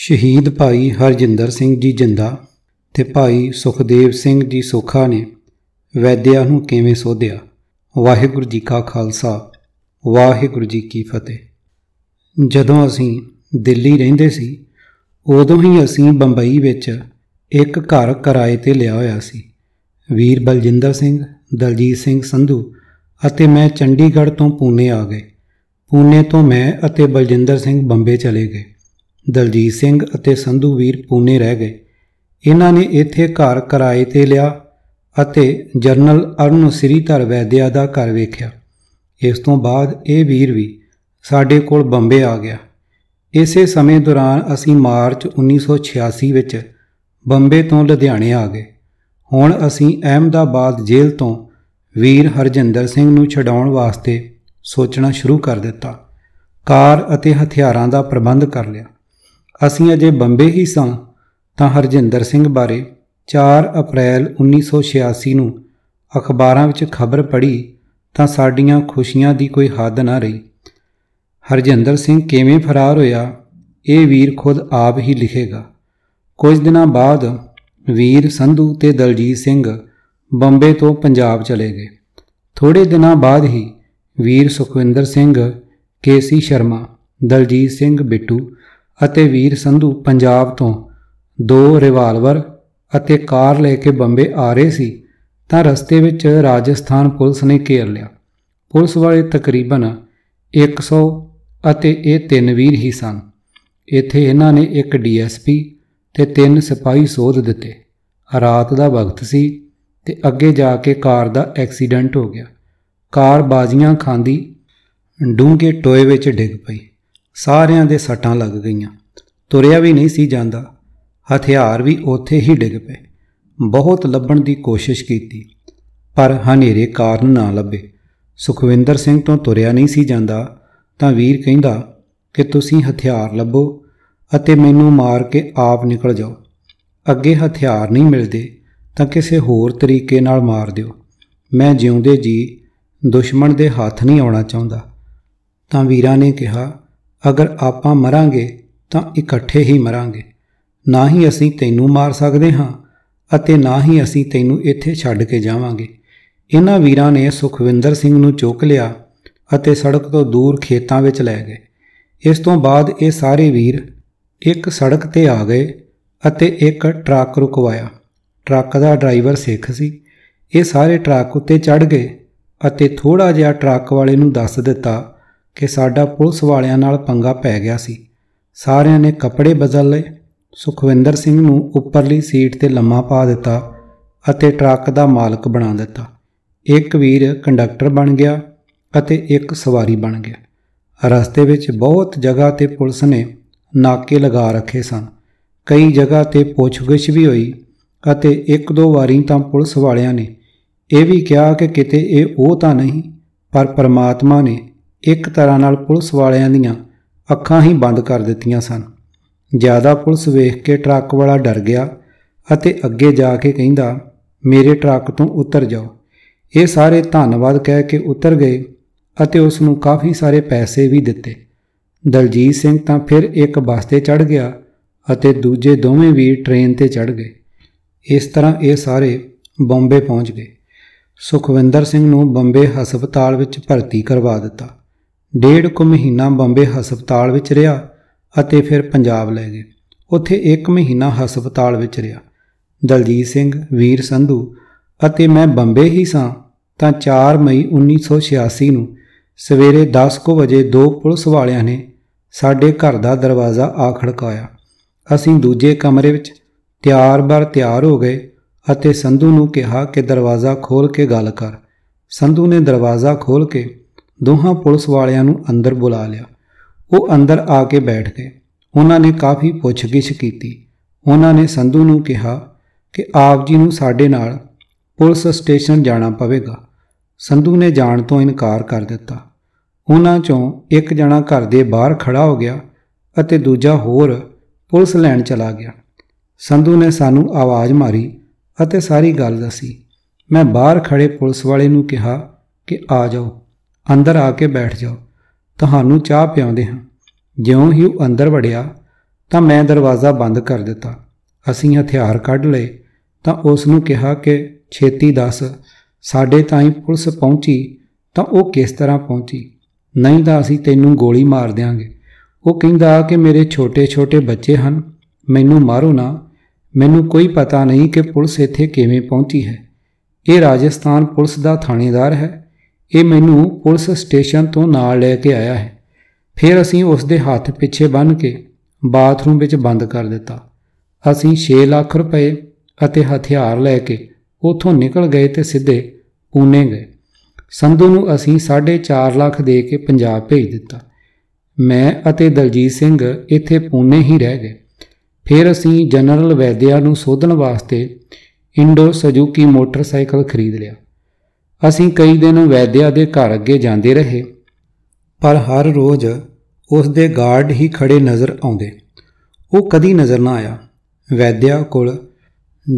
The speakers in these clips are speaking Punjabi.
ਸ਼ਹੀਦ ਭਾਈ ਹਰਜਿੰਦਰ ਸਿੰਘ ਜੀ ਜਿੰਦਾ ਤੇ ਭਾਈ ਸੁਖਦੇਵ ਸਿੰਘ ਜੀ ਸੋਖਾ ਨੇ ਵੈਦਿਆ ਨੂੰ ਕਿਵੇਂ ਸੋਧਿਆ ਵਾਹਿਗੁਰੂ ਜੀ ਕਾ ਖਾਲਸਾ ਵਾਹਿਗੁਰੂ ਜੀ ਕੀ ਫਤਿਹ ਜਦੋਂ ਅਸੀਂ ਦਿੱਲੀ ਰਹਿੰਦੇ ਸੀ ਉਦੋਂ ਹੀ ਅਸੀਂ ਬੰਬਈ ਵਿੱਚ ਇੱਕ ਘਰ ਕਿਰਾਏ ਤੇ ਲਿਆ ਹੋਇਆ ਸੀ ਵੀਰ ਬਲਜਿੰਦਰ ਸਿੰਘ ਦਲਜੀਤ ਸਿੰਘ ਸੰਧੂ ਅਤੇ ਮੈਂ ਚੰਡੀਗੜ੍ਹ ਤੋਂ ਪੂਨੇ ਆ ਗਏ ਪੂਨੇ ਤੋਂ ਮੈਂ ਅਤੇ ਬਲਜਿੰਦਰ ਸਿੰਘ ਬੰਬੇ ਚਲੇ ਗਏ ਦਲਜੀਤ ਸਿੰਘ ਅਤੇ ਸੰਧੂ ਵੀਰ ਪੂਨੇ ਰਹਿ ਗਏ ਇਹਨਾਂ ਨੇ ਇੱਥੇ ਘਰ ਕਿਰਾਏ ਤੇ ਲਿਆ ਅਤੇ ਜਰਨਲ ਅਰਨ ਸ੍ਰੀਧਰ ਵੈਦਿਆ ਦਾ ਘਰ ਵੇਖਿਆ ਇਸ ਤੋਂ ਬਾਅਦ ਇਹ ਵੀਰ ਵੀ ਸਾਡੇ ਕੋਲ ਬੰਬੇ ਆ ਗਿਆ ਇਸੇ ਸਮੇਂ ਦੌਰਾਨ ਅਸੀਂ ਮਾਰਚ 1986 ਵਿੱਚ ਬੰਬੇ ਤੋਂ ਲੁਧਿਆਣੇ ਆ ਗਏ ਹੁਣ ਅਸੀਂ ਅਹਿਮਦਾਬਾਦ ਜੇਲ੍ਹ ਤੋਂ ਵੀਰ ਹਰਜਿੰਦਰ ਸਿੰਘ ਨੂੰ ਛਡਾਉਣ ਵਾਸਤੇ ਸੋਚਣਾ ਸ਼ੁਰੂ ਕਰ ਦਿੱਤਾ ਕਾਰ ਅਤੇ ਹਥਿਆਰਾਂ ਦਾ ਪ੍ਰਬੰਧ ਕਰ ਲਿਆ ਅਸੀਂ ਅਜੇ ਬੰਬੇ ਹੀ ਸਾਂ ਤਾਂ ਹਰਜਿੰਦਰ ਸਿੰਘ ਬਾਰੇ 4 ਅਪ੍ਰੈਲ 1986 ਨੂੰ ਅਖਬਾਰਾਂ ਵਿੱਚ ਖਬਰ ਪੜ੍ਹੀ ਤਾਂ ਸਾਡੀਆਂ ਖੁਸ਼ੀਆਂ ਦੀ ਕੋਈ ਹੱਦ ਨਾ ਰਹੀ ਹਰਜਿੰਦਰ ਸਿੰਘ ਕਿਵੇਂ ਫਰਾਰ ਹੋਇਆ ਇਹ ਵੀਰ ਖੁਦ ਆਪ ਹੀ ਲਿਖੇਗਾ ਕੁਝ ਦਿਨਾਂ ਬਾਅਦ ਵੀਰ ਸੰਧੂ ਤੇ ਦਲਜੀਤ ਸਿੰਘ ਬੰਬੇ ਤੋਂ ਪੰਜਾਬ ਚਲੇ ਗਏ ਥੋੜੇ ਦਿਨਾਂ ਬਾਅਦ ਹੀ ਵੀਰ ਸੁਖਵਿੰਦਰ ਸਿੰਘ ਕੇਸੀ ਸ਼ਰਮਾ ਦਲਜੀਤ ਸਿੰਘ ਬਿੱਟੂ ਅਤੇ ਵੀਰ ਸੰਧੂ ਪੰਜਾਬ ਤੋਂ ਦੋ ਰਿਵਾਲਵਰ ਅਤੇ ਕਾਰ ਲੈ ਕੇ ਬੰਬੇ ਆ ਰਹੇ ਸੀ ਤਾਂ ਰਸਤੇ ਵਿੱਚ ਰਾਜਸਥਾਨ ਪੁਲਿਸ ਨੇ ਘੇਰ ਲਿਆ ਪੁਲਿਸ ਵਾਲੇ ਤਕਰੀਬਨ 100 ਅਤੇ ਇਹ ਤਿੰਨ ਵੀਰ ਹੀ ਸਨ ਇੱਥੇ ਇਹਨਾਂ ਨੇ ਇੱਕ ਡੀਐਸਪੀ ਤੇ ਤਿੰਨ ਸਿਪਾਹੀ ਸੋਧ ਦਿੱਤੇ ਰਾਤ ਦਾ ਵਕਤ ਸੀ ਤੇ ਅੱਗੇ ਜਾ ਕੇ ਕਾਰ ਦਾ ਐਕਸੀਡੈਂਟ ਹੋ ਗਿਆ ਕਾਰ ਬਾਜ਼ੀਆਂ ਖਾਂਦੀ ਡੂੰਘੇ ਟੋਏ ਵਿੱਚ ਡਿੱਗ ਪਈ ਸਾਰਿਆਂ ਦੇ ਸੱਟਾਂ ਲੱਗ ਗਈਆਂ ਤੁਰਿਆ ਵੀ ਨਹੀਂ ਸੀ ਜਾਂਦਾ ਹਥਿਆਰ ਵੀ ਉੱਥੇ ਹੀ ਡਿੱਗ ਪਏ ਬਹੁਤ ਲੱਭਣ ਦੀ ਕੋਸ਼ਿਸ਼ ਕੀਤੀ ਪਰ ਹਨੇਰੇ ਕਾਰਨ ਨਾ ਲੱਭੇ ਸੁਖਵਿੰਦਰ ਸਿੰਘ ਤੋਂ ਤੁਰਿਆ ਨਹੀਂ ਸੀ ਜਾਂਦਾ ਤਾਂ ਵੀਰ ਕਹਿੰਦਾ ਕਿ ਤੁਸੀਂ ਹਥਿਆਰ ਲੱਭੋ ਅਤੇ ਮੈਨੂੰ ਮਾਰ ਕੇ ਆਪ ਨਿਕਲ ਜਾਓ ਅੱਗੇ ਹਥਿਆਰ ਨਹੀਂ ਮਿਲਦੇ ਤਾਂ ਕਿਸੇ ਹੋਰ ਤਰੀਕੇ ਨਾਲ ਮਾਰ ਦਿਓ ਮੈਂ ਜਿਉਂਦੇ ਜੀ ਦੁਸ਼ਮਣ ਦੇ ਹੱਥ ਨਹੀਂ ਆਉਣਾ ਚਾਹੁੰਦਾ ਤਾਂ ਵੀਰਾਂ ਨੇ ਕਿਹਾ ਅਗਰ ਆਪਾਂ ਮਰਾਂਗੇ ਤਾਂ ਇਕੱਠੇ ਹੀ ਮਰਾਂਗੇ ਨਾ ਹੀ ਅਸੀਂ ਤੈਨੂੰ ਮਾਰ ਸਕਦੇ ਹਾਂ ਅਤੇ ਨਾ ਹੀ ਅਸੀਂ ਤੈਨੂੰ ਇੱਥੇ ਛੱਡ ਕੇ ਜਾਵਾਂਗੇ ਇਹਨਾਂ ਵੀਰਾਂ ਨੇ ਸੁਖਵਿੰਦਰ ਸਿੰਘ ਨੂੰ ਚੁੱਕ ਲਿਆ ਅਤੇ ਸੜਕ ਤੋਂ ਦੂਰ ਖੇਤਾਂ ਵਿੱਚ ਲੈ ਗਏ ਇਸ ਤੋਂ ਬਾਅਦ ਇਹ ਸਾਰੇ ਵੀਰ ਇੱਕ ਸੜਕ ਤੇ ਆ ਗਏ ਅਤੇ ਇੱਕ ਟਰੱਕ ਰੁਕਵਾਇਆ ਟਰੱਕ ਦਾ ਡਰਾਈਵਰ ਸਿੱਖ ਸੀ ਇਹ ਸਾਰੇ ਟਰੱਕ ਉੱਤੇ ਚੜ ਗਏ ਅਤੇ ਥੋੜਾ ਜਿਹਾ ਟਰੱਕ ਵਾਲੇ ਨੂੰ ਦੱਸ ਦਿੱਤਾ ਕਿ ਸਾਡਾ ਪੁਲਿਸ ਵਾਲਿਆਂ ਨਾਲ ਪੰਗਾ ਪੈ ਗਿਆ ਸੀ ਸਾਰਿਆਂ ਨੇ ਕੱਪੜੇ ਬਦਲ ਲਏ ਸੁਖਵਿੰਦਰ ਸਿੰਘ ਨੂੰ ਉੱਪਰਲੀ ਸੀਟ ਤੇ ਲੰਮਾ ਪਾ ਦਿੱਤਾ ਅਤੇ ਟਰੱਕ ਦਾ ਮਾਲਕ ਬਣਾ ਦਿੱਤਾ ਇੱਕ ਵੀਰ ਕੰਡਕਟਰ ਬਣ ਗਿਆ ਅਤੇ ਇੱਕ ਸਵਾਰੀ ਬਣ ਗਿਆ ਰਸਤੇ ਵਿੱਚ ਬਹੁਤ ਜਗ੍ਹਾ ਤੇ ਪੁਲਿਸ ਨੇ ਨਾਕੇ ਲਗਾ ਰੱਖੇ ਸਨ ਕਈ ਜਗ੍ਹਾ ਤੇ ਪੁੱਛਗਿਛ ਵੀ ਹੋਈ ਅਤੇ ਇੱਕ ਦੋ ਵਾਰੀ ਤਾਂ ਪੁਲਿਸ ਵਾਲਿਆਂ ਨੇ ਇਹ ਵੀ ਕਿਹਾ ਕਿ ਕਿਤੇ ਇਹ ਉਹ ਤਾਂ ਨਹੀਂ ਪਰ ਪਰਮਾਤਮਾ ਨੇ ਇੱਕ ਤਰ੍ਹਾਂ ਨਾਲ ਪੁਲਿਸ ਵਾਲਿਆਂ ਦੀਆਂ ਅੱਖਾਂ ਹੀ ਬੰਦ ਕਰ ਦਿੱਤੀਆਂ ਸਨ ਜ਼ਿਆਦਾ ਪੁਲਿਸ ਵੇਖ ਕੇ ਟਰੱਕ ਵਾਲਾ ਡਰ ਗਿਆ ਅਤੇ ਅੱਗੇ ਜਾ ਕੇ ਕਹਿੰਦਾ ਮੇਰੇ ਟਰੱਕ ਤੋਂ ਉਤਰ ਜਾਓ ਇਹ ਸਾਰੇ ਧੰਨਵਾਦ ਕਹਿ ਕੇ ਉਤਰ ਗਏ ਅਤੇ ਉਸ ਨੂੰ ਕਾਫੀ ਸਾਰੇ ਪੈਸੇ ਵੀ ਦਿੱਤੇ ਦਲਜੀਤ ਸਿੰਘ ਤਾਂ ਫਿਰ ਇੱਕ ਬੱਸ ਤੇ ਚੜ ਗਿਆ ਅਤੇ ਦੂਜੇ ਦੋਵੇਂ ਵੀ ਟ੍ਰੇਨ ਤੇ ਚੜ ਗਏ ਇਸ ਤਰ੍ਹਾਂ ਇਹ ਸਾਰੇ ਬੰਬੇ ਪਹੁੰਚ ਗਏ ਸੁਖਵਿੰਦਰ ਸਿੰਘ ਨੂੰ ਬੰਬੇ ਹਸਪਤਾਲ ਵਿੱਚ ਭਰਤੀ ਕਰਵਾ ਦਿੱਤਾ ਡੇਢ ਕੁ ਮਹੀਨਾ ਬੰਬੇ ਹਸਪਤਾਲ ਵਿੱਚ ਰਿਹਾ ਅਤੇ ਫਿਰ ਪੰਜਾਬ ਲੈ ਗਏ ਉੱਥੇ 1 ਮਹੀਨਾ ਹਸਪਤਾਲ ਵਿੱਚ ਰਿਹਾ ਦਲਜੀਤ ਸਿੰਘ ਵੀਰ ਸੰਧੂ ਅਤੇ ਮੈਂ ਬੰਬੇ ਹੀ ਸਾਂ ਤਾਂ 4 ਮਈ 1986 ਨੂੰ ਸਵੇਰੇ 10:00 ਵਜੇ ਦੋ ਪੁਲਿਸ ਵਾਲਿਆਂ ਨੇ ਸਾਡੇ ਘਰ ਦਾ ਦਰਵਾਜ਼ਾ ਆ ਖੜਕਾਇਆ ਅਸੀਂ ਦੂਜੇ ਕਮਰੇ ਵਿੱਚ ਤਿਆਰ ਬਰ ਤਿਆਰ ਹੋ ਗਏ ਅਤੇ ਸੰਧੂ ਨੂੰ ਕਿਹਾ ਕਿ ਦਰਵਾਜ਼ਾ ਖੋਲ ਕੇ ਗੱਲ ਕਰ ਸੰਧੂ ਨੇ ਦਰਵਾਜ਼ਾ ਖੋਲ ਕੇ ਦੋਹਾਂ ਪੁਲਿਸ ਵਾਲਿਆਂ ਨੂੰ ਅੰਦਰ ਬੁਲਾ ਲਿਆ ਉਹ ਅੰਦਰ ਆ ਕੇ ਬੈਠ ਗਏ ਉਹਨਾਂ ਨੇ ਕਾਫੀ ਪੁੱਛਗਿੱਛ ਕੀਤੀ ਉਹਨਾਂ ਨੇ ਸੰਧੂ ਨੂੰ ਕਿਹਾ ਕਿ ਆਪ ਜੀ ਨੂੰ ਸਾਡੇ ਨਾਲ ਪੁਲਿਸ ਸਟੇਸ਼ਨ ਜਾਣਾ ਪਵੇਗਾ ਸੰਧੂ ਨੇ ਜਾਣ ਤੋਂ ਇਨਕਾਰ ਕਰ ਦਿੱਤਾ ਉਹਨਾਂ ਚੋਂ ਇੱਕ ਜਣਾ ਘਰ ਦੇ ਬਾਹਰ ਖੜਾ ਹੋ ਗਿਆ ਅਤੇ ਦੂਜਾ ਹੋਰ ਪੁਲਿਸ ਲੈਣ ਚਲਾ ਗਿਆ ਸੰਧੂ ਨੇ ਸਾਨੂੰ ਆਵਾਜ਼ ਮਾਰੀ ਅਤੇ ਸਾਰੀ ਗੱਲ ਦੱਸੀ ਮੈਂ ਬਾਹਰ ਖੜੇ ਪੁਲਿਸ ਵਾਲੇ ਨੂੰ ਕਿਹਾ ਕਿ ਆ ਜਾਓ ਅੰਦਰ ਆ ਕੇ ਬੈਠ ਜਾਓ ਤੁਹਾਨੂੰ ਚਾਹ ਪਿਆਉਂਦੇ ਹਾਂ ਜਿਉਂ ਹੀ ਉਹ ਅੰਦਰ ਵੜਿਆ ਤਾਂ ਮੈਂ ਦਰਵਾਜ਼ਾ ਬੰਦ ਕਰ ਦਿੱਤਾ ਅਸੀਂ ਹਥਿਆਰ ਕੱਢ ਲਏ ਤਾਂ ਉਸ ਨੂੰ ਕਿਹਾ ਕਿ ਛੇਤੀ ਦੱਸ ਸਾਡੇ ਤਾਈਂ ਪੁਲਿਸ ਪਹੁੰਚੀ ਤਾਂ ਉਹ ਕਿਸ ਤਰ੍ਹਾਂ ਪਹੁੰਚੀ ਨਹੀਂ ਤਾਂ ਅਸੀਂ ਤੈਨੂੰ ਗੋਲੀ ਮਾਰ ਦੇਾਂਗੇ ਉਹ ਕਹਿੰਦਾ ਕਿ ਮੇਰੇ ਛੋਟੇ-ਛੋਟੇ ਬੱਚੇ ਹਨ ਮੈਨੂੰ ਮਾਰੋ ਨਾ ਮੈਨੂੰ ਕੋਈ ਪਤਾ ਨਹੀਂ ਕਿ ਪੁਲਿਸ ਇੱਥੇ ਕਿਵੇਂ ਪਹੁੰਚੀ ਹੈ ਇਹ ਰਾਜਸਥਾਨ ਪੁਲਿਸ ਦਾ ਥਾਣੇਦਾਰ ਹੈ ਇਹ ਮੈਨੂੰ ਪੁਲਿਸ ਸਟੇਸ਼ਨ ਤੋਂ ਨਾਲ ਲੈ ਕੇ ਆਇਆ ਹੈ ਫਿਰ ਅਸੀਂ ਉਸ ਦੇ ਹੱਥ ਪਿੱਛੇ ਬੰਨ ਕੇ ਬਾਥਰੂਮ ਵਿੱਚ ਬੰਦ ਕਰ ਦਿੱਤਾ ਅਸੀਂ 6 ਲੱਖ ਰੁਪਏ ਅਤੇ ਹਥਿਆਰ ਲੈ ਕੇ ਉਥੋਂ ਨਿਕਲ ਗਏ ਤੇ ਸਿੱਧੇ ਪੂਨੇ ਗਏ ਸੰਧੂ ਨੂੰ ਅਸੀਂ 4.5 ਲੱਖ ਦੇ ਕੇ ਪੰਜਾਬ ਭੇਜ ਦਿੱਤਾ ਮੈਂ ਅਤੇ ਦਲਜੀਤ ਸਿੰਘ ਇੱਥੇ ਪੂਨੇ ਹੀ ਰਹਿ ਗਏ ਫਿਰ ਅਸੀਂ ਜਨਰਲ ਵੈਦਿਆ ਨੂੰ ਸੋਧਣ ਵਾਸਤੇ ਇੰਡੋ ਸਜ਼ੂਕੀ ਮੋਟਰਸਾਈਕਲ ਖਰੀਦ ਲਿਆ ਅਸੀਂ ਕਈ ਦਿਨ ਵੈਦਿਆ ਦੇ ਘਰ ਅੱਗੇ ਜਾਂਦੇ ਰਹੇ ਪਰ ਹਰ ਰੋਜ਼ ਉਸ ਦੇ ਗਾਰਡ ਹੀ ਖੜੇ ਨਜ਼ਰ ਆਉਂਦੇ ਉਹ ਕਦੀ ਨਜ਼ਰ ਨਾ ਆਇਆ ਵੈਦਿਆ ਕੋਲ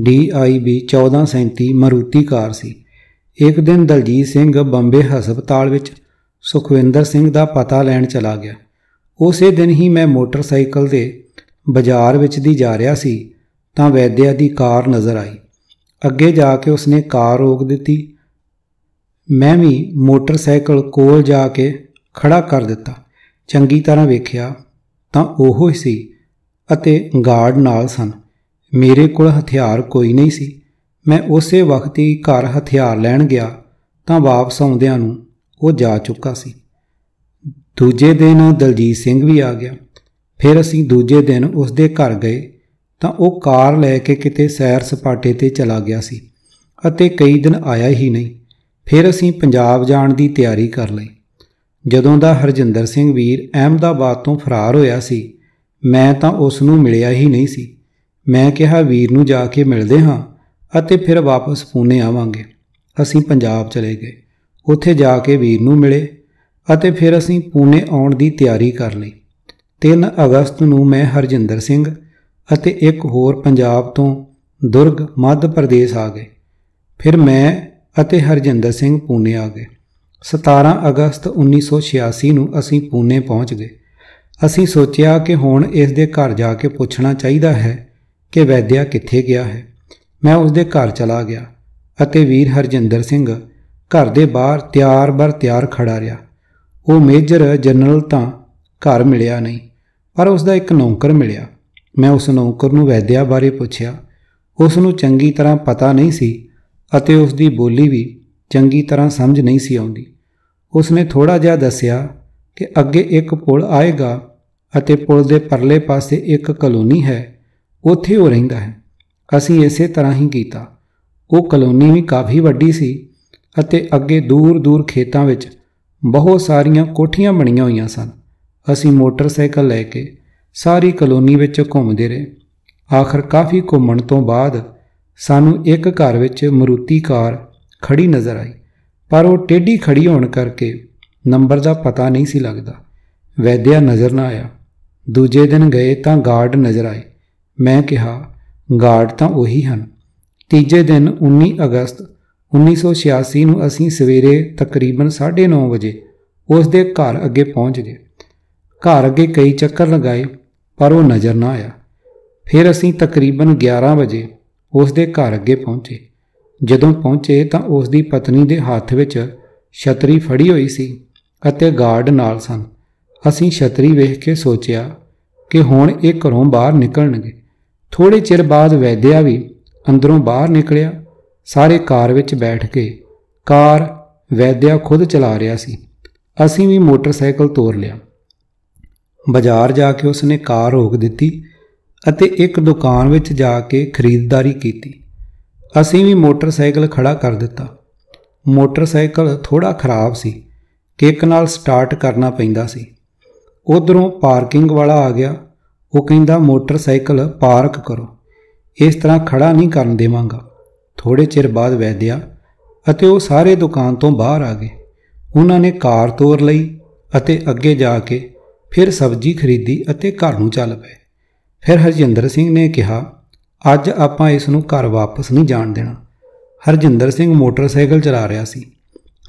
ਡੀਆਈਬੀ 1437 ਮਰੂਤੀ ਕਾਰ ਸੀ ਇੱਕ ਦਿਨ ਦਲਜੀਤ ਸਿੰਘ ਬੰਬੇ ਹਸਪਤਾਲ ਵਿੱਚ ਸੁਖਵਿੰਦਰ ਸਿੰਘ ਦਾ ਪਤਾ ਲੈਣ ਚਲਾ ਗਿਆ ਉਸੇ ਦਿਨ ਹੀ ਮੈਂ ਮੋਟਰਸਾਈਕਲ ਤੇ ਬਾਜ਼ਾਰ ਵਿੱਚ ਦੀ ਜਾ ਰਿਹਾ ਸੀ ਤਾਂ ਵੈਦਿਆ ਦੀ ਕਾਰ ਨਜ਼ਰ ਆਈ ਅੱਗੇ ਜਾ ਕੇ ਉਸਨੇ ਕਾਰ ਰੋਕ ਦਿੱਤੀ ਮੈਂ ਵੀ ਮੋਟਰਸਾਈਕਲ ਕੋਲ ਜਾ ਕੇ ਖੜਾ ਕਰ ਦਿੱਤਾ ਚੰਗੀ ਤਰ੍ਹਾਂ ਵੇਖਿਆ ਤਾਂ ਉਹ ਹੀ ਸੀ ਅਤੇ ਗਾਰਡ ਨਾਲ ਸਨ ਮੇਰੇ ਕੋਲ ਹਥਿਆਰ ਕੋਈ ਨਹੀਂ ਸੀ ਮੈਂ ਉਸੇ ਵਕਤ ਹੀ ਘਰ ਹਥਿਆਰ ਲੈਣ ਗਿਆ ਤਾਂ ਵਾਪਸ ਆਉਂਦਿਆਂ ਨੂੰ ਉਹ ਜਾ ਚੁੱਕਾ ਸੀ ਦੂਜੇ ਦਿਨ ਦਲਜੀਤ ਸਿੰਘ ਵੀ ਆ ਗਿਆ ਫਿਰ ਅਸੀਂ ਦੂਜੇ ਦਿਨ ਉਸ ਦੇ ਘਰ ਗਏ ਤਾਂ ਉਹ ਕਾਰ ਲੈ ਕੇ ਕਿਤੇ ਸੈਰ ਸਪਾਟੇ ਤੇ ਚਲਾ ਗਿਆ ਸੀ ਅਤੇ ਕਈ ਦਿਨ ਆਇਆ ਹੀ ਨਹੀਂ ਫਿਰ ਅਸੀਂ ਪੰਜਾਬ ਜਾਣ ਦੀ ਤਿਆਰੀ ਕਰ ਲਈ ਜਦੋਂ ਦਾ ਹਰਜਿੰਦਰ ਸਿੰਘ ਵੀਰ ਅਹਿਮਦਾਬਾਦ ਤੋਂ ਫਰਾਰ ਹੋਇਆ ਸੀ ਮੈਂ ਤਾਂ ਉਸ ਨੂੰ ਮਿਲਿਆ ਹੀ ਨਹੀਂ ਸੀ ਮੈਂ ਕਿਹਾ ਵੀਰ ਨੂੰ ਜਾ ਕੇ ਮਿਲਦੇ ਹਾਂ ਅਤੇ ਫਿਰ ਵਾਪਸ ਪੂਨੇ ਆਵਾਂਗੇ ਅਸੀਂ ਪੰਜਾਬ ਚਲੇ ਗਏ ਉੱਥੇ ਜਾ ਕੇ ਵੀਰ ਨੂੰ ਮਿਲੇ ਅਤੇ ਫਿਰ ਅਸੀਂ ਪੂਨੇ ਆਉਣ ਦੀ ਤਿਆਰੀ ਕਰ ਲਈ 3 ਅਗਸਤ ਨੂੰ ਮੈਂ ਹਰਜਿੰਦਰ ਸਿੰਘ ਅਤੇ ਇੱਕ ਹੋਰ ਪੰਜਾਬ ਤੋਂ ਦੁਰਗ ਮੱਧ ਪ੍ਰਦੇਸ਼ ਆ ਗਏ ਫਿਰ ਮੈਂ ਅਤੇ ਹਰਜਿੰਦਰ ਸਿੰਘ ਪੂਨੇ ਆ ਗਏ 17 ਅਗਸਤ 1986 ਨੂੰ ਅਸੀਂ ਪੂਨੇ ਪਹੁੰਚ ਗਏ ਅਸੀਂ ਸੋਚਿਆ ਕਿ ਹੁਣ ਇਸ ਦੇ ਘਰ ਜਾ ਕੇ ਪੁੱਛਣਾ ਚਾਹੀਦਾ ਹੈ ਕਿ ਵੈਦਿਆ ਕਿੱਥੇ ਗਿਆ ਹੈ ਮੈਂ ਉਸ ਦੇ ਘਰ ਚਲਾ ਗਿਆ ਅਤੇ ਵੀਰ ਹਰਜਿੰਦਰ ਸਿੰਘ ਘਰ ਦੇ ਬਾਹਰ ਤਿਆਰ ਬਰ ਤਿਆਰ ਖੜਾ ਰਿਹਾ ਉਹ ਮੇਜਰ ਜਨਰਲ ਤਾਂ ਘਰ ਮਿਲਿਆ ਨਹੀਂ ਪਰ ਉਸ ਦਾ ਇੱਕ ਨੌਕਰ ਮਿਲਿਆ ਮੈਂ ਉਸ ਨੌਕਰ ਨੂੰ ਵੈਦਿਆ ਬਾਰੇ ਪੁੱਛਿਆ ਉਸ ਨੂੰ ਚੰਗੀ ਤਰ੍ਹਾਂ ਪਤਾ ਨਹੀਂ ਸੀ ਅਤੇ ਉਸ ਦੀ ਬੋਲੀ ਵੀ ਚੰਗੀ ਤਰ੍ਹਾਂ ਸਮਝ ਨਹੀਂ ਸੀ ਆਉਂਦੀ ਉਸ ਨੇ ਥੋੜਾ ਜਿਹਾ ਦੱਸਿਆ ਕਿ ਅੱਗੇ ਇੱਕ ਪੁਲ ਆਏਗਾ ਅਤੇ ਪੁਲ ਦੇ ਪਰਲੇ ਪਾਸੇ ਇੱਕ ਕਲੋਨੀ ਹੈ ਉੱਥੇ ਉਹ ਰਹਿੰਦਾ ਹੈ ਅਸੀਂ ਇਸੇ ਤਰ੍ਹਾਂ ਹੀ ਕੀਤਾ ਉਹ ਕਲੋਨੀ ਵੀ ਕਾਫੀ ਵੱਡੀ ਸੀ ਅਤੇ ਅੱਗੇ ਦੂਰ-ਦੂਰ ਖੇਤਾਂ ਵਿੱਚ ਬਹੁਤ ਸਾਰੀਆਂ ਕੋਠੀਆਂ ਬਣੀਆਂ ਹੋਈਆਂ ਸਨ ਅਸੀਂ ਮੋਟਰਸਾਈਕਲ ਲੈ ਕੇ ਸਾਰੀ ਕਲੋਨੀ ਵਿੱਚ ਘੁੰਮਦੇ ਰਹੇ ਆਖਰ ਕਾਫੀ ਘੁੰਮਣ ਤੋਂ ਬਾਅਦ ਸਾਨੂੰ ਇੱਕ ਘਰ ਵਿੱਚ ਮਰੂਤੀ ਕਾਰ ਖੜੀ ਨਜ਼ਰ ਆਈ ਪਰ ਉਹ ਟੇਢੀ ਖੜੀ ਹੋਣ ਕਰਕੇ ਨੰਬਰ ਦਾ ਪਤਾ ਨਹੀਂ ਸੀ ਲੱਗਦਾ ਵੈਦਿਆ ਨਜ਼ਰ ਨਾ ਆਇਆ ਦੂਜੇ ਦਿਨ ਗਏ ਤਾਂ ਗਾਰਡ ਨਜ਼ਰ ਆਏ ਮੈਂ ਕਿਹਾ ਗਾਰਡ ਤਾਂ ਉਹੀ ਹਨ ਤੀਜੇ ਦਿਨ 19 ਅਗਸਤ 1986 ਨੂੰ ਅਸੀਂ ਸਵੇਰੇ ਤਕਰੀਬਨ 9:30 ਵਜੇ ਉਸ ਦੇ ਘਰ ਅੱਗੇ ਪਹੁੰਚ ਗਏ ਘਰ ਅੱਗੇ ਕਈ ਚੱਕਰ ਲਗਾਏ ਪਰ ਉਹ ਨਜ਼ਰ ਨਾ ਆਇਆ ਫਿਰ ਅਸੀਂ ਤਕਰੀਬਨ 11 ਵਜੇ ਉਸ ਦੇ ਘਰ ਅੱਗੇ ਪਹੁੰਚੇ ਜਦੋਂ ਪਹੁੰਚੇ ਤਾਂ ਉਸ ਦੀ ਪਤਨੀ ਦੇ ਹੱਥ ਵਿੱਚ ਛਤਰੀ ਫੜੀ ਹੋਈ ਸੀ ਅਤੇ ਗਾਰਡ ਨਾਲ ਸਨ ਅਸੀਂ ਛਤਰੀ ਵੇਖ ਕੇ ਸੋਚਿਆ ਕਿ ਹੁਣ ਇਹ ਘਰੋਂ ਬਾਹਰ ਨਿਕਲਣਗੇ ਥੋੜੇ ਚਿਰ ਬਾਅਦ ਵੈਦਿਆ ਵੀ ਅੰਦਰੋਂ ਬਾਹਰ ਨਿਕਲਿਆ ਸਾਰੇ ਕਾਰ ਵਿੱਚ ਬੈਠ ਕੇ ਕਾਰ ਵੈਦਿਆ ਖੁਦ ਚਲਾ ਰਿਹਾ ਸੀ ਅਸੀਂ ਵੀ ਮੋਟਰਸਾਈਕਲ ਤੋਰ ਲਿਆ ਬਾਜ਼ਾਰ ਜਾ ਕੇ ਉਸਨੇ ਕਾਰ ਰੋਕ ਦਿੱਤੀ ਅਤੇ ਇੱਕ ਦੁਕਾਨ ਵਿੱਚ ਜਾ ਕੇ ਖਰੀਦਦਾਰੀ ਕੀਤੀ ਅਸੀਂ ਵੀ ਮੋਟਰਸਾਈਕਲ ਖੜਾ ਕਰ ਦਿੱਤਾ ਮੋਟਰਸਾਈਕਲ ਥੋੜਾ ਖਰਾਬ ਸੀ ਕਿੱਕ ਨਾਲ ਸਟਾਰਟ ਕਰਨਾ ਪੈਂਦਾ ਸੀ ਉਧਰੋਂ ਪਾਰਕਿੰਗ ਵਾਲਾ ਆ ਗਿਆ ਉਹ ਕਹਿੰਦਾ ਮੋਟਰਸਾਈਕਲ ਪਾਰਕ ਕਰੋ ਇਸ ਤਰ੍ਹਾਂ ਖੜਾ ਨਹੀਂ ਕਰਨ ਦੇਵਾਂਗਾ ਥੋੜੇ ਚਿਰ ਬਾਅਦ ਵੈਦਿਆ ਅਤੇ ਉਹ ਸਾਰੇ ਦੁਕਾਨ ਤੋਂ ਬਾਹਰ ਆ ਗਏ ਉਹਨਾਂ ਨੇ ਕਾਰ ਤੋਰ ਲਈ ਅਤੇ ਅੱਗੇ ਜਾ ਕੇ ਫਿਰ ਸਬਜ਼ੀ ਖਰੀਦੀ ਅਤੇ ਘਰ ਨੂੰ ਚੱਲ ਪਏ ਫਿਰ ਹਰਜਿੰਦਰ ਸਿੰਘ ਨੇ ਕਿਹਾ ਅੱਜ ਆਪਾਂ ਇਸ ਨੂੰ ਘਰ ਵਾਪਸ ਨਹੀਂ ਜਾਣ ਦੇਣਾ ਹਰਜਿੰਦਰ ਸਿੰਘ ਮੋਟਰਸਾਈਕਲ ਚਲਾ ਰਿਹਾ ਸੀ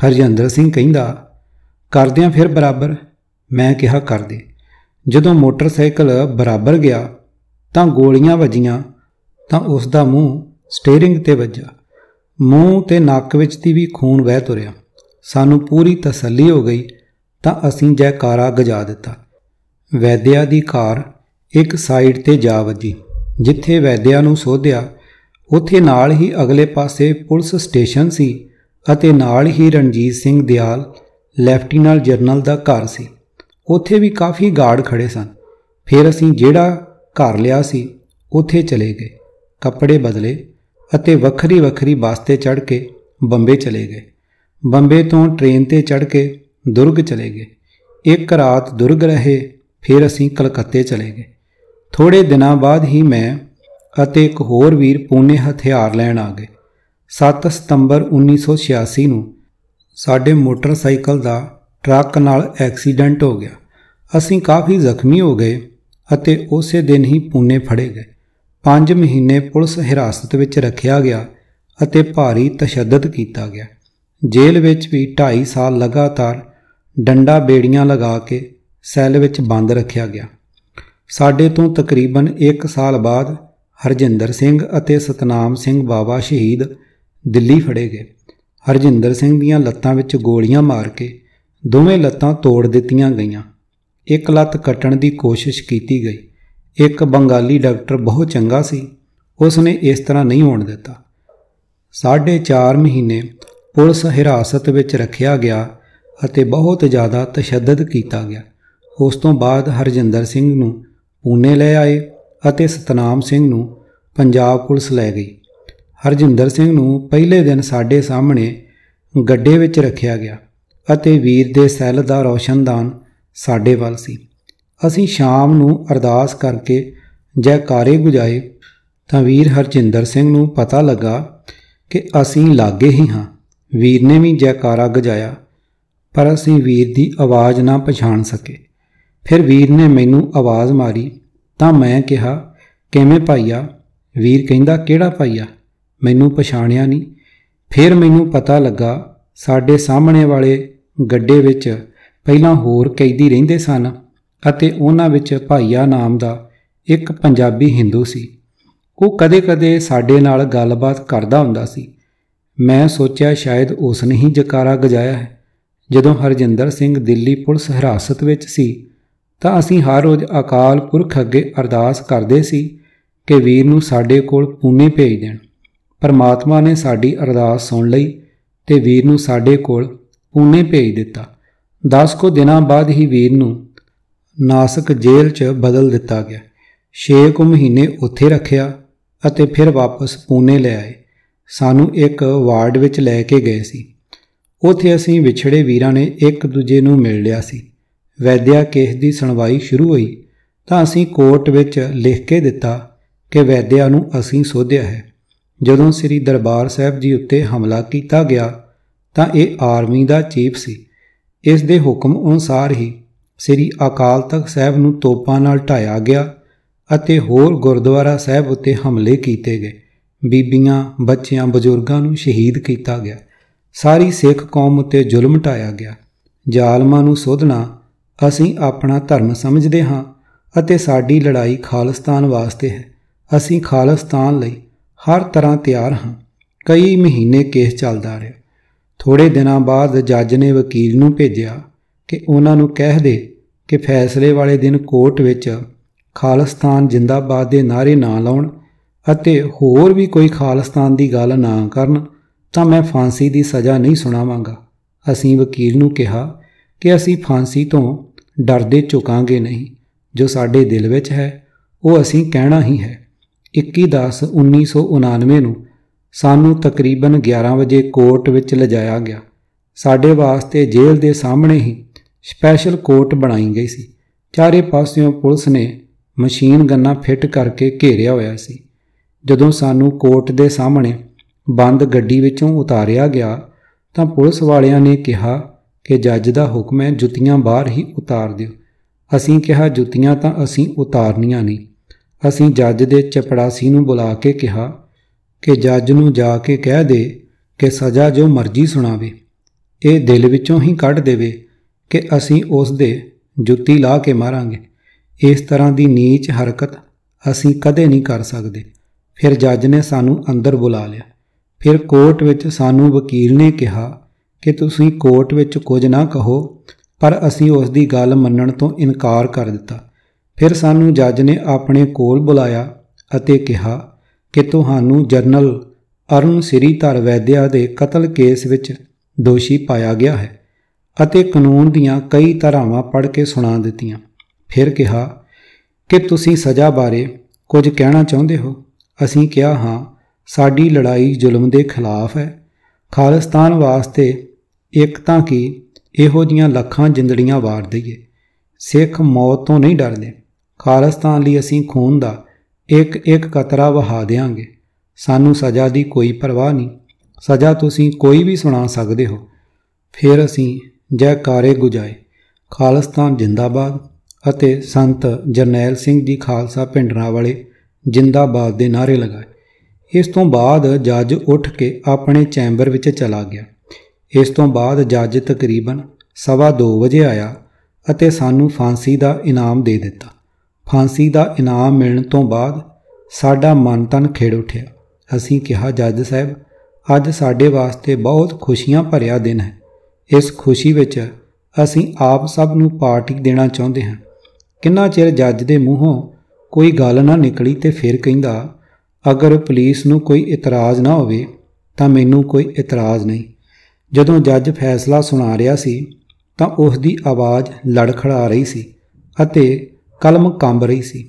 ਹਰਜਿੰਦਰ ਸਿੰਘ ਕਹਿੰਦਾ ਕਰਦਿਆਂ ਫਿਰ ਬਰਾਬਰ ਮੈਂ ਕਿਹਾ ਕਰ ਦੇ ਜਦੋਂ ਮੋਟਰਸਾਈਕਲ ਬਰਾਬਰ ਗਿਆ ਤਾਂ ਗੋਲੀਆਂ ਵੱਜੀਆਂ ਤਾਂ ਉਸ ਦਾ ਮੂੰਹ ਸਟੀering ਤੇ ਵੱਜਾ ਮੂੰਹ ਤੇ ਨੱਕ ਵਿੱਚ ਦੀ ਵੀ ਖੂਨ ਵਹਿ ਤੁਰਿਆ ਸਾਨੂੰ ਪੂਰੀ ਤਸੱਲੀ ਹੋ ਗਈ ਤਾਂ ਅਸੀਂ ਜੈਕਾਰਾ ਗਜਾ ਦਿੱਤਾ ਵੈਦਿਆ ਦੀ ਕਾਰ ਇੱਕ ਸਾਈਡ ਤੇ ਜਾ ਵੱਜੀ ਜਿੱਥੇ ਵੈਦਿਆ ਨੂੰ ਸੋਧਿਆ ਉੱਥੇ ਨਾਲ ਹੀ ਅਗਲੇ ਪਾਸੇ ਪੁਲਿਸ ਸਟੇਸ਼ਨ ਸੀ ਅਤੇ ਨਾਲ ਹੀ ਰਣਜੀਤ ਸਿੰਘ ਦਿਆਲ ਲੈਫਟੀਨਲ ਜਰਨਲ ਦਾ ਘਰ ਸੀ ਉੱਥੇ ਵੀ ਕਾਫੀ ਗਾਰਡ ਖੜੇ ਸਨ ਫਿਰ ਅਸੀਂ ਜਿਹੜਾ ਘਰ ਲਿਆ ਸੀ ਉੱਥੇ ਚਲੇ ਗਏ ਕੱਪੜੇ ਬਦਲੇ ਅਤੇ ਵੱਖਰੀ ਵੱਖਰੀ ਬੱਸ ਤੇ ਚੜ ਕੇ ਬੰਬੇ ਚਲੇ ਗਏ ਬੰਬੇ ਤੋਂ ਟ੍ਰੇਨ ਤੇ ਚੜ ਕੇ ਦੁਰਗ ਚਲੇ ਗਏ ਇੱਕ ਰਾਤ ਦੁਰਗ ਰਹੇ ਫਿਰ ਅਸੀਂ ਕਲਕੱਤੇ ਚਲੇ ਗਏ ਥੋੜੇ ਦਿਨਾਂ ਬਾਅਦ ਹੀ ਮੈਂ ਅਤੇ ਇੱਕ ਹੋਰ ਵੀਰ ਪੂਨੇ ਹਥਿਆਰ ਲੈਣ ਆ ਗਏ 7 ਸਤੰਬਰ 1986 ਨੂੰ ਸਾਡੇ ਮੋਟਰਸਾਈਕਲ ਦਾ ਟਰੱਕ ਨਾਲ ਐਕਸੀਡੈਂਟ ਹੋ ਗਿਆ ਅਸੀਂ ਕਾਫੀ ਜ਼ਖਮੀ ਹੋ ਗਏ ਅਤੇ ਉਸੇ ਦਿਨ ਹੀ ਪੂਨੇ ਫੜੇ ਗਏ 5 ਮਹੀਨੇ ਪੁਲਿਸ ਹਿਰਾਸਤ ਵਿੱਚ ਰੱਖਿਆ ਗਿਆ ਅਤੇ ਭਾਰੀ ਤਸ਼ੱਦਦ ਕੀਤਾ ਗਿਆ ਜੇਲ੍ਹ ਵਿੱਚ ਵੀ 2.5 ਸਾਲ ਲਗਾਤਾਰ ਡੰਡਾ ਬੇੜੀਆਂ ਲਗਾ ਕੇ ਸੈੱਲ ਵਿੱਚ ਬੰਦ ਰੱਖਿਆ ਗਿਆ ਸਾਡੇ ਤੋਂ ਤਕਰੀਬਨ 1 ਸਾਲ ਬਾਅਦ ਹਰਜਿੰਦਰ ਸਿੰਘ ਅਤੇ ਸਤਨਾਮ ਸਿੰਘ ਬਾਵਾ ਸ਼ਹੀਦ ਦਿੱਲੀ ਫੜੇ ਗਏ ਹਰਜਿੰਦਰ ਸਿੰਘ ਦੀਆਂ ਲੱਤਾਂ ਵਿੱਚ ਗੋਲੀਆਂ ਮਾਰ ਕੇ ਦੋਵੇਂ ਲੱਤਾਂ ਤੋੜ ਦਿੱਤੀਆਂ ਗਈਆਂ ਇੱਕ ਲੱਤ ਕੱਟਣ ਦੀ ਕੋਸ਼ਿਸ਼ ਕੀਤੀ ਗਈ ਇੱਕ ਬੰਗਾਲੀ ਡਾਕਟਰ ਬਹੁਤ ਚੰਗਾ ਸੀ ਉਸ ਨੇ ਇਸ ਤਰ੍ਹਾਂ ਨਹੀਂ ਹੋਣ ਦਿੱਤਾ 4.5 ਮਹੀਨੇ ਪੁਲਿਸ ਹਿਰਾਸਤ ਵਿੱਚ ਰੱਖਿਆ ਗਿਆ ਅਤੇ ਬਹੁਤ ਜ਼ਿਆਦਾ ਤਸ਼ੱਦਦ ਕੀਤਾ ਗਿਆ ਉਸ ਤੋਂ ਬਾਅਦ ਹਰਜਿੰਦਰ ਸਿੰਘ ਨੂੰ ਪੂਨੇ ਲੈ ਆਏ ਅਤੇ ਸਤਨਾਮ ਸਿੰਘ ਨੂੰ ਪੰਜਾਬ ਪੁਲਿਸ ਲੈ ਗਈ ਹਰਜਿੰਦਰ ਸਿੰਘ ਨੂੰ ਪਹਿਲੇ ਦਿਨ ਸਾਡੇ ਸਾਹਮਣੇ ਗੱਡੇ ਵਿੱਚ ਰੱਖਿਆ ਗਿਆ ਅਤੇ ਵੀਰ ਦੇ ਸੈੱਲ ਦਾ ਰੋਸ਼ਨਦਾਨ ਸਾਡੇ ਵੱਲ ਸੀ ਅਸੀਂ ਸ਼ਾਮ ਨੂੰ ਅਰਦਾਸ ਕਰਕੇ ਜੈਕਾਰੇ ਗੁਜਾਏ ਤਾਂ ਵੀਰ ਹਰਜਿੰਦਰ ਸਿੰਘ ਨੂੰ ਪਤਾ ਲੱਗਾ ਕਿ ਅਸੀਂ ਲਾਗੇ ਹੀ ਹਾਂ ਵੀਰ ਨੇ ਵੀ ਜੈਕਾਰਾ ਗਜਾਇਆ ਪਰ ਅਸੀਂ ਵੀਰ ਦੀ ਆਵਾਜ਼ ਨਾ ਪਛਾਣ ਸਕੇ ਫਿਰ ਵੀਰ ਨੇ ਮੈਨੂੰ ਆਵਾਜ਼ ਮਾਰੀ ਤਾਂ ਮੈਂ ਕਿਹਾ ਕਿਵੇਂ ਭਾਈਆ ਵੀਰ ਕਹਿੰਦਾ ਕਿਹੜਾ ਭਾਈਆ ਮੈਨੂੰ ਪਛਾਣਿਆ ਨਹੀਂ ਫਿਰ ਮੈਨੂੰ ਪਤਾ ਲੱਗਾ ਸਾਡੇ ਸਾਹਮਣੇ ਵਾਲੇ ਗੱਡੇ ਵਿੱਚ ਪਹਿਲਾਂ ਹੋਰ ਕੈਦੀ ਰਹਿੰਦੇ ਸਨ ਅਤੇ ਉਹਨਾਂ ਵਿੱਚ ਭਾਈਆ ਨਾਮ ਦਾ ਇੱਕ ਪੰਜਾਬੀ ਹਿੰਦੂ ਸੀ ਉਹ ਕਦੇ-ਕਦੇ ਸਾਡੇ ਨਾਲ ਗੱਲਬਾਤ ਕਰਦਾ ਹੁੰਦਾ ਸੀ ਮੈਂ ਸੋਚਿਆ ਸ਼ਾਇਦ ਉਸ ਨੇ ਹੀ ਜਕਾਰਾ ਗਜਾਇਆ ਹੈ ਜਦੋਂ ਹਰਜਿੰਦਰ ਸਿੰਘ ਦਿੱਲੀ ਪੁਲਿਸ ਹਿਰਾਸਤ ਵਿੱਚ ਸੀ ਤਾਂ ਅਸੀਂ ਹਰ ਰੋਜ਼ ਅਕਾਲ ਪੁਰਖ ਅੱਗੇ ਅਰਦਾਸ ਕਰਦੇ ਸੀ ਕਿ ਵੀਰ ਨੂੰ ਸਾਡੇ ਕੋਲ ਪੂਨੇ ਭੇਜ ਦੇਣ ਪਰਮਾਤਮਾ ਨੇ ਸਾਡੀ ਅਰਦਾਸ ਸੁਣ ਲਈ ਤੇ ਵੀਰ ਨੂੰ ਸਾਡੇ ਕੋਲ ਪੂਨੇ ਭੇਜ ਦਿੱਤਾ 10 ਕੋ ਦਿਨਾਂ ਬਾਅਦ ਹੀ ਵੀਰ ਨੂੰ ਨਾਸਕ ਜੇਲ੍ਹ 'ਚ ਬਦਲ ਦਿੱਤਾ ਗਿਆ 6 ਕੁ ਮਹੀਨੇ ਉੱਥੇ ਰੱਖਿਆ ਅਤੇ ਫਿਰ ਵਾਪਸ ਪੂਨੇ ਲੈ ਆਏ ਸਾਨੂੰ ਇੱਕ ਵਾਰਡ ਵਿੱਚ ਲੈ ਕੇ ਗਏ ਸੀ ਉੱਥੇ ਅਸੀਂ ਵਿਛੜੇ ਵੀਰਾਂ ਨੇ ਇੱਕ ਦੂਜੇ ਨੂੰ ਮਿਲ ਲਿਆ ਸੀ ਵੈਦਿਆ ਕੇਸ ਦੀ ਸੁਣਵਾਈ ਸ਼ੁਰੂ ਹੋਈ ਤਾਂ ਅਸੀਂ ਕੋਰਟ ਵਿੱਚ ਲਿਖ ਕੇ ਦਿੱਤਾ ਕਿ ਵੈਦਿਆ ਨੂੰ ਅਸੀਂ ਸੋਧਿਆ ਹੈ ਜਦੋਂ ਸ੍ਰੀ ਦਰਬਾਰ ਸਾਹਿਬ ਜੀ ਉੱਤੇ ਹਮਲਾ ਕੀਤਾ ਗਿਆ ਤਾਂ ਇਹ ਆਰਮੀ ਦਾ ਚੀਫ ਸੀ ਇਸ ਦੇ ਹੁਕਮ ਅਨੁਸਾਰ ਹੀ ਸ੍ਰੀ ਅਕਾਲ ਤਖਤ ਸਾਹਿਬ ਨੂੰ ਤੋਪਾਂ ਨਾਲ ਢਾਇਆ ਗਿਆ ਅਤੇ ਹੋਰ ਗੁਰਦੁਆਰਾ ਸਾਹਿਬ ਉੱਤੇ ਹਮਲੇ ਕੀਤੇ ਗਏ ਬੀਬੀਆਂ ਬੱਚਿਆਂ ਬਜ਼ੁਰਗਾਂ ਨੂੰ ਸ਼ਹੀਦ ਕੀਤਾ ਗਿਆ ਸਾਰੀ ਸਿੱਖ ਕੌਮ ਉੱਤੇ ਜ਼ੁਲਮ ਢਾਇਆ ਗਿਆ ਜ਼ਾਲਮਾਂ ਨੂੰ ਸੋਧਣਾ ਅਸੀਂ ਆਪਣਾ ਧਰਮ ਸਮਝਦੇ ਹਾਂ ਅਤੇ ਸਾਡੀ ਲੜਾਈ ਖਾਲਿਸਤਾਨ ਵਾਸਤੇ ਹੈ ਅਸੀਂ ਖਾਲਿਸਤਾਨ ਲਈ ਹਰ ਤਰ੍ਹਾਂ ਤਿਆਰ ਹਾਂ ਕਈ ਮਹੀਨੇ ਕੇਸ ਚੱਲਦਾ ਰਿਹਾ ਥੋੜੇ ਦਿਨਾਂ ਬਾਅਦ ਜੱਜ ਨੇ ਵਕੀਲ ਨੂੰ ਭੇਜਿਆ ਕਿ ਉਹਨਾਂ ਨੂੰ ਕਹਿ ਦੇ ਕਿ ਫੈਸਲੇ ਵਾਲੇ ਦਿਨ ਕੋਰਟ ਵਿੱਚ ਖਾਲਿਸਤਾਨ ਜਿੰਦਾਬਾਦ ਦੇ ਨਾਰੇ ਨਾ ਲਾਉਣ ਅਤੇ ਹੋਰ ਵੀ ਕੋਈ ਖਾਲਿਸਤਾਨ ਦੀ ਗੱਲ ਨਾ ਕਰਨ ਤਾਂ ਮੈਂ ਫਾਂਸੀ ਦੀ ਸਜ਼ਾ ਨਹੀਂ ਸੁਣਾਵਾਂਗਾ ਅਸੀਂ ਵਕੀਲ ਨੂੰ ਕਿਹਾ ਕਿ ਅਸੀਂ ਫਾਂਸੀ ਤੋਂ ਡਰਦੇ ਝੁਕਾਂਗੇ ਨਹੀਂ ਜੋ ਸਾਡੇ ਦਿਲ ਵਿੱਚ ਹੈ ਉਹ ਅਸੀਂ ਕਹਿਣਾ ਹੀ ਹੈ 21/10/1999 ਨੂੰ ਸਾਨੂੰ ਤਕਰੀਬਨ 11 ਵਜੇ ਕੋਰਟ ਵਿੱਚ ਲਜਾਇਆ ਗਿਆ ਸਾਡੇ ਵਾਸਤੇ ਜੇਲ੍ਹ ਦੇ ਸਾਹਮਣੇ ਹੀ ਸਪੈਸ਼ਲ ਕੋਰਟ ਬਣਾਈ ਗਈ ਸੀ ਚਾਰੇ ਪਾਸਿਓਂ ਪੁਲਿਸ ਨੇ ਮਸ਼ੀਨ ਗੰਨਾ ਫਿੱਟ ਕਰਕੇ ਘੇਰਿਆ ਹੋਇਆ ਸੀ ਜਦੋਂ ਸਾਨੂੰ ਕੋਰਟ ਦੇ ਸਾਹਮਣੇ ਬੰਦ ਗੱਡੀ ਵਿੱਚੋਂ ਉਤਾਰਿਆ ਗਿਆ ਤਾਂ ਪੁਲਿਸ ਵਾਲਿਆਂ ਨੇ ਕਿਹਾ ਕਿ ਜੱਜ ਦਾ ਹੁਕਮ ਹੈ ਜੁੱਤੀਆਂ ਬਾਹਰ ਹੀ ਉਤਾਰ ਦਿਓ ਅਸੀਂ ਕਿਹਾ ਜੁੱਤੀਆਂ ਤਾਂ ਅਸੀਂ ਉਤਾਰਨੀਆਂ ਨਹੀਂ ਅਸੀਂ ਜੱਜ ਦੇ ਚਪੜਾਸੀ ਨੂੰ ਬੁਲਾ ਕੇ ਕਿਹਾ ਕਿ ਜੱਜ ਨੂੰ ਜਾ ਕੇ ਕਹਿ ਦੇ ਕਿ ਸਜ਼ਾ ਜੋ ਮਰਜ਼ੀ ਸੁਣਾਵੇ ਇਹ ਦਿਲ ਵਿੱਚੋਂ ਹੀ ਕੱਢ ਦੇਵੇ ਕਿ ਅਸੀਂ ਉਸ ਦੇ ਜੁੱਤੀ ਲਾ ਕੇ ਮਾਰਾਂਗੇ ਇਸ ਤਰ੍ਹਾਂ ਦੀ ਨੀਚ ਹਰਕਤ ਅਸੀਂ ਕਦੇ ਨਹੀਂ ਕਰ ਸਕਦੇ ਫਿਰ ਜੱਜ ਨੇ ਸਾਨੂੰ ਅੰਦਰ ਬੁਲਾ ਲਿਆ ਫਿਰ ਕੋਰਟ ਵਿੱਚ ਸਾਨੂੰ ਵਕੀਲ ਨੇ ਕਿਹਾ ਕਿ ਤੁਸੀਂ ਕੋਰਟ ਵਿੱਚ ਕੁਝ ਨਾ ਕਹੋ ਪਰ ਅਸੀਂ ਉਸ ਦੀ ਗੱਲ ਮੰਨਣ ਤੋਂ ਇਨਕਾਰ ਕਰ ਦਿੱਤਾ ਫਿਰ ਸਾਨੂੰ ਜੱਜ ਨੇ ਆਪਣੇ ਕੋਲ ਬੁਲਾਇਆ ਅਤੇ ਕਿਹਾ ਕਿ ਤੁਹਾਨੂੰ ਜਰਨਲ ਅਰੁਣ ਸਿਰੀਧਰ ਵੈਦਿਆ ਦੇ ਕਤਲ ਕੇਸ ਵਿੱਚ ਦੋਸ਼ੀ ਪਾਇਆ ਗਿਆ ਹੈ ਅਤੇ ਕਾਨੂੰਨ ਦੀਆਂ ਕਈ ਧਾਰਾਵਾਂ ਪੜ੍ਹ ਕੇ ਸੁਣਾ ਦਿੱਤੀਆਂ ਫਿਰ ਕਿਹਾ ਕਿ ਤੁਸੀਂ ਸਜ਼ਾ ਬਾਰੇ ਕੁਝ ਕਹਿਣਾ ਚਾਹੁੰਦੇ ਹੋ ਅਸੀਂ ਕਿਹਾ ਹਾਂ ਸਾਡੀ ਲੜਾਈ ਜ਼ੁਲਮ ਦੇ ਖਿਲਾਫ ਹੈ ਖਾਲਿਸਤਾਨ ਵਾਸਤੇ ਇੱਕ ਤਾਂ ਕਿ ਇਹੋ ਜੀਆਂ ਲੱਖਾਂ ਜਿੰਦੜੀਆਂ ਵਾਰ ਦਈਏ ਸਿੱਖ ਮੌਤ ਤੋਂ ਨਹੀਂ ਡਰਦੇ ਖਾਲਸਤਾਨ ਲਈ ਅਸੀਂ ਖੂਨ ਦਾ ਇੱਕ ਇੱਕ ਕਤਰਾ ਵਹਾ ਦੇਾਂਗੇ ਸਾਨੂੰ ਸਜ਼ਾ ਦੀ ਕੋਈ ਪਰਵਾਹ ਨਹੀਂ ਸਜ਼ਾ ਤੁਸੀਂ ਕੋਈ ਵੀ ਸੁਣਾ ਸਕਦੇ ਹੋ ਫਿਰ ਅਸੀਂ ਜੈਕਾਰੇ ਗੁਜਾਏ ਖਾਲਸਤਾਨ ਜਿੰਦਾਬਾਦ ਅਤੇ ਸੰਤ ਜਰਨੈਲ ਸਿੰਘ ਜੀ ਖਾਲਸਾ ਪਿੰਡਰਾ ਵਾਲੇ ਜਿੰਦਾਬਾਦ ਦੇ ਨਾਰੇ ਲਗਾਏ ਇਸ ਤੋਂ ਬਾਅਦ ਜੱਜ ਉੱਠ ਕੇ ਆਪਣੇ ਚੈਂਬਰ ਵਿੱਚ ਚਲਾ ਗਿਆ ਇਸ ਤੋਂ ਬਾਅਦ ਜੱਜ ਤਕਰੀਬਨ ਸਵਾ 2 ਵਜੇ ਆਇਆ ਅਤੇ ਸਾਨੂੰ ਫਾਂਸੀ ਦਾ ਇਨਾਮ ਦੇ ਦਿੱਤਾ ਫਾਂਸੀ ਦਾ ਇਨਾਮ ਮਿਲਣ ਤੋਂ ਬਾਅਦ ਸਾਡਾ ਮਨ ਤਨ ਖੇੜ ਉੱਠਿਆ ਅਸੀਂ ਕਿਹਾ ਜੱਜ ਸਾਹਿਬ ਅੱਜ ਸਾਡੇ ਵਾਸਤੇ ਬਹੁਤ ਖੁਸ਼ੀਆਂ ਭਰਿਆ ਦਿਨ ਹੈ ਇਸ ਖੁਸ਼ੀ ਵਿੱਚ ਅਸੀਂ ਆਪ ਸਭ ਨੂੰ ਪਾਰਟੀ ਦੇਣਾ ਚਾਹੁੰਦੇ ਹਾਂ ਕਿੰਨਾ ਚਿਰ ਜੱਜ ਦੇ ਮੂੰਹੋਂ ਕੋਈ ਗੱਲ ਨਾ ਨਿਕਲੀ ਤੇ ਫਿਰ ਕਹਿੰਦਾ ਅਗਰ ਪੁਲਿਸ ਨੂੰ ਕੋਈ ਇਤਰਾਜ਼ ਨਾ ਹੋਵੇ ਤਾਂ ਮੈਨੂੰ ਕੋਈ ਇਤਰਾਜ਼ ਨਹੀਂ ਜਦੋਂ ਜੱਜ ਫੈਸਲਾ ਸੁਣਾ ਰਿਹਾ ਸੀ ਤਾਂ ਉਸ ਦੀ ਆਵਾਜ਼ ਲੜਖੜਾ ਰਹੀ ਸੀ ਅਤੇ ਕਲਮ ਕੰਬ ਰਹੀ ਸੀ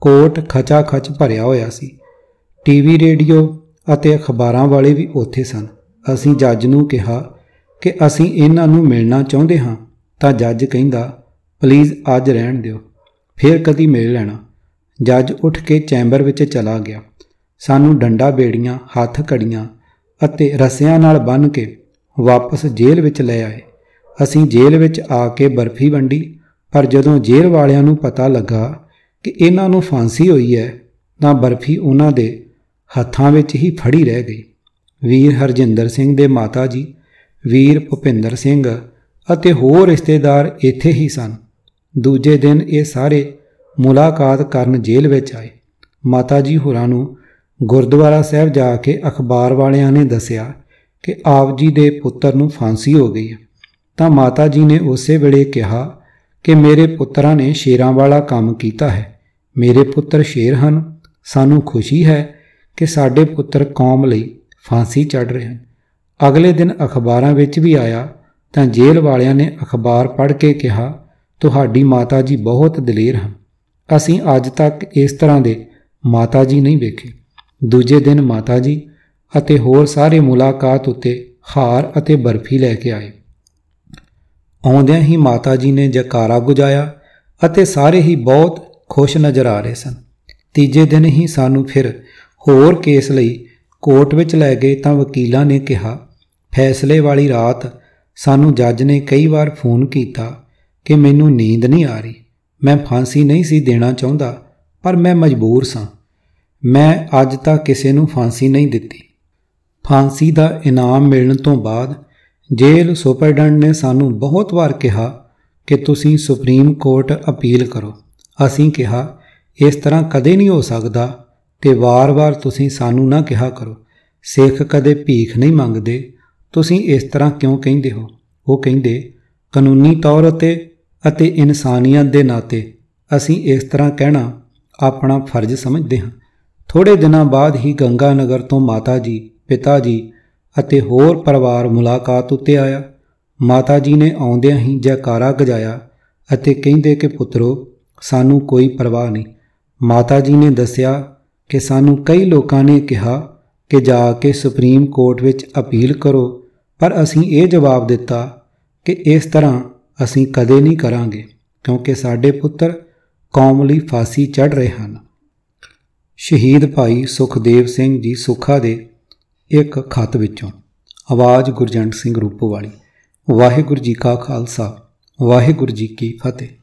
ਕੋਟ ਖਚ ਭਰਿਆ ਹੋਇਆ ਸੀ ਟੀਵੀ ਰੇਡੀਓ ਅਤੇ ਅਖਬਾਰਾਂ ਵਾਲੇ ਵੀ ਉੱਥੇ ਸਨ ਅਸੀਂ ਜੱਜ ਨੂੰ ਕਿਹਾ ਕਿ ਅਸੀਂ ਇਹਨਾਂ ਨੂੰ ਮਿਲਣਾ ਚਾਹੁੰਦੇ ਹਾਂ ਤਾਂ ਜੱਜ ਕਹਿੰਦਾ ਪਲੀਜ਼ ਅੱਜ ਰਹਿਣ ਦਿਓ ਫਿਰ ਕਦੀ ਮਿਲ ਲੈਣਾ ਜੱਜ ਉੱਠ ਕੇ ਚੈਂਬਰ ਵਿੱਚ ਚਲਾ ਗਿਆ ਸਾਨੂੰ ਡੰਡਾ ਬੇੜੀਆਂ ਹੱਥ ਕੜੀਆਂ ਅਤੇ ਰੱਸਿਆਂ ਨਾਲ ਬੰਨ੍ਹ ਕੇ ਵਾਪਸ ਜੇਲ੍ਹ ਵਿੱਚ ਲੈ ਆਏ ਅਸੀਂ ਜੇਲ੍ਹ ਵਿੱਚ ਆ ਕੇ ਬਰਫੀ ਵੰਡੀ ਪਰ ਜਦੋਂ ਜੇਲ੍ਹ ਵਾਲਿਆਂ ਨੂੰ ਪਤਾ ਲੱਗਾ ਕਿ ਇਹਨਾਂ ਨੂੰ ਫਾਂਸੀ ਹੋਈ ਹੈ ਤਾਂ ਬਰਫੀ ਉਹਨਾਂ ਦੇ ਹੱਥਾਂ ਵਿੱਚ ਹੀ ਫੜੀ ਰਹਿ ਗਈ ਵੀਰ ਹਰਜਿੰਦਰ ਸਿੰਘ ਦੇ ਮਾਤਾ ਜੀ ਵੀਰ ਭੁਪਿੰਦਰ ਸਿੰਘ ਅਤੇ ਹੋਰ ਰਿਸ਼ਤੇਦਾਰ ਇੱਥੇ ਹੀ ਸਨ ਦੂਜੇ ਦਿਨ ਇਹ ਸਾਰੇ ਮੁਲਾਕਾਤ ਕਰਨ ਜੇਲ੍ਹ ਵਿੱਚ ਆਏ ਮਾਤਾ ਜੀ ਹੋਰਾਂ ਨੂੰ ਗੁਰਦੁਆਰਾ ਸਾਹਿਬ ਜਾ ਕੇ ਅਖਬਾਰ ਵਾਲਿਆਂ ਨੇ ਦੱਸਿਆ ਕਿ ਆਪ ਜੀ ਦੇ ਪੁੱਤਰ ਨੂੰ ਫਾਂਸੀ ਹੋ ਗਈ ਤਾਂ ਮਾਤਾ ਜੀ ਨੇ ਉਸੇ ਵੇਲੇ ਕਿਹਾ ਕਿ ਮੇਰੇ ਪੁੱਤਰਾਂ ਨੇ ਸ਼ੇਰਾਂ ਵਾਲਾ ਕੰਮ ਕੀਤਾ ਹੈ ਮੇਰੇ ਪੁੱਤਰ ਸ਼ੇਰ ਹਨ ਸਾਨੂੰ ਖੁਸ਼ੀ ਹੈ ਕਿ ਸਾਡੇ ਪੁੱਤਰ ਕੌਮ ਲਈ ਫਾਂਸੀ ਚੜ ਰਹੇ ਹਨ ਅਗਲੇ ਦਿਨ ਅਖਬਾਰਾਂ ਵਿੱਚ ਵੀ ਆਇਆ ਤਾਂ ਜੇਲ੍ਹ ਵਾਲਿਆਂ ਨੇ ਅਖਬਾਰ ਪੜ੍ਹ ਕੇ ਕਿਹਾ ਤੁਹਾਡੀ ਮਾਤਾ ਜੀ ਬਹੁਤ ਦਲੇਰ ਹਨ ਅਸੀਂ ਅੱਜ ਤੱਕ ਇਸ ਤਰ੍ਹਾਂ ਦੇ ਮਾਤਾ ਜੀ ਨਹੀਂ ਵੇਖੇ ਦੂਜੇ ਦਿਨ ਮਾਤਾ ਜੀ ਅਤੇ ਹੋਰ ਸਾਰੇ ਮੁਲਾਕਾਤ ਉਤੇ ਖਾਰ ਅਤੇ ਬਰਫੀ ਲੈ ਕੇ ਆਏ ਆਉਂਦਿਆਂ ਹੀ ਮਾਤਾ ਜੀ ਨੇ ਜਕਾਰਾ ਗੁਜਾਇਆ ਅਤੇ ਸਾਰੇ ਹੀ ਬਹੁਤ ਖੁਸ਼ ਨਜ਼ਰ ਆ ਰਹੇ ਸਨ ਤੀਜੇ ਦਿਨ ਹੀ ਸਾਨੂੰ ਫਿਰ ਹੋਰ ਕੇਸ ਲਈ ਕੋਰਟ ਵਿੱਚ ਲੈ ਗਏ ਤਾਂ ਵਕੀਲਾਂ ਨੇ ਕਿਹਾ ਫੈਸਲੇ ਵਾਲੀ ਰਾਤ ਸਾਨੂੰ ਜੱਜ ਨੇ ਕਈ ਵਾਰ ਫੋਨ ਕੀਤਾ ਕਿ ਮੈਨੂੰ ਨੀਂਦ ਨਹੀਂ ਆ ਰਹੀ ਮੈਂ ਫਾਂਸੀ ਨਹੀਂ ਸੀ ਦੇਣਾ ਚਾਹੁੰਦਾ ਪਰ ਮੈਂ ਮਜਬੂਰ ਸਾਂ ਮੈਂ ਅੱਜ ਤੱਕ ਕਿਸੇ ਨੂੰ ਫਾਂਸੀ ਨਹੀਂ ਦਿੱਤੀ ਫਾਂਸੀ ਦਾ ਇਨਾਮ ਮਿਲਣ ਤੋਂ ਬਾਅਦ ਜੇਲ੍ਹ ਸੁਪਰਡੈਂਟ ਨੇ ਸਾਨੂੰ ਬਹੁਤ ਵਾਰ ਕਿਹਾ ਕਿ ਤੁਸੀਂ ਸੁਪਰੀਮ ਕੋਰਟ ਅਪੀਲ ਕਰੋ ਅਸੀਂ ਕਿਹਾ ਇਸ ਤਰ੍ਹਾਂ ਕਦੇ ਨਹੀਂ ਹੋ ਸਕਦਾ ਤੇ ਵਾਰ-ਵਾਰ ਤੁਸੀਂ ਸਾਨੂੰ ਨਾ ਕਿਹਾ ਕਰੋ ਸਿੱਖ ਕਦੇ ਭੀਖ ਨਹੀਂ ਮੰਗਦੇ ਤੁਸੀਂ ਇਸ ਤਰ੍ਹਾਂ ਕਿਉਂ ਕਹਿੰਦੇ ਹੋ ਉਹ ਕਹਿੰਦੇ ਕਾਨੂੰਨੀ ਤੌਰ ਤੇ ਅਤੇ ਇਨਸਾਨੀਅਤ ਦੇ ਨਾਤੇ ਅਸੀਂ ਇਸ ਤਰ੍ਹਾਂ ਕਹਿਣਾ ਆਪਣਾ ਫਰਜ਼ ਸਮਝਦੇ ਹਾਂ ਥੋੜੇ ਦਿਨਾਂ ਬਾਅਦ ਹੀ ਗੰਗਾ ਨਗਰ ਤੋਂ ਮਾਤਾ ਜੀ ਪਿਤਾ ਜੀ ਅਤੇ ਹੋਰ ਪਰਿਵਾਰ ਮੁਲਾਕਾਤ ਉੱਤੇ ਆਇਆ ਮਾਤਾ ਜੀ ਨੇ ਆਉਂਦਿਆਂ ਹੀ ਜੈਕਾਰਾ ਗਜਾਇਆ ਅਤੇ ਕਹਿੰਦੇ ਕਿ ਪੁੱਤਰੋ ਸਾਨੂੰ ਕੋਈ ਪਰਵਾਹ ਨਹੀਂ ਮਾਤਾ ਜੀ ਨੇ ਦੱਸਿਆ ਕਿ ਸਾਨੂੰ ਕਈ ਲੋਕਾਂ ਨੇ ਕਿਹਾ ਕਿ ਜਾ ਕੇ ਸੁਪਰੀਮ ਕੋਰਟ ਵਿੱਚ ਅਪੀਲ ਕਰੋ ਪਰ ਅਸੀਂ ਇਹ ਜਵਾਬ ਦਿੱਤਾ ਕਿ ਇਸ ਤਰ੍ਹਾਂ ਅਸੀਂ ਕਦੇ ਨਹੀਂ ਕਰਾਂਗੇ ਕਿਉਂਕਿ ਸਾਡੇ ਪੁੱਤਰ ਕੌਮ ਲਈ ਫਾਸੀ ਚੜ ਰਹੇ ਹਨ ਸ਼ਹੀਦ ਭਾਈ ਸੁਖਦੇਵ ਸਿੰਘ ਜੀ ਸੁਖਾ ਦੇ ਇੱਕ ਖਤ ਵਿੱਚੋਂ ਆਵਾਜ਼ ਗੁਰਜੰਟ ਸਿੰਘ ਰੂਪੋ ਵਾਲੀ ਵਾਹਿਗੁਰੂ ਜੀ ਕਾ ਖਾਲਸਾ ਵਾਹਿਗੁਰੂ ਜੀ ਕੀ ਫਤਿਹ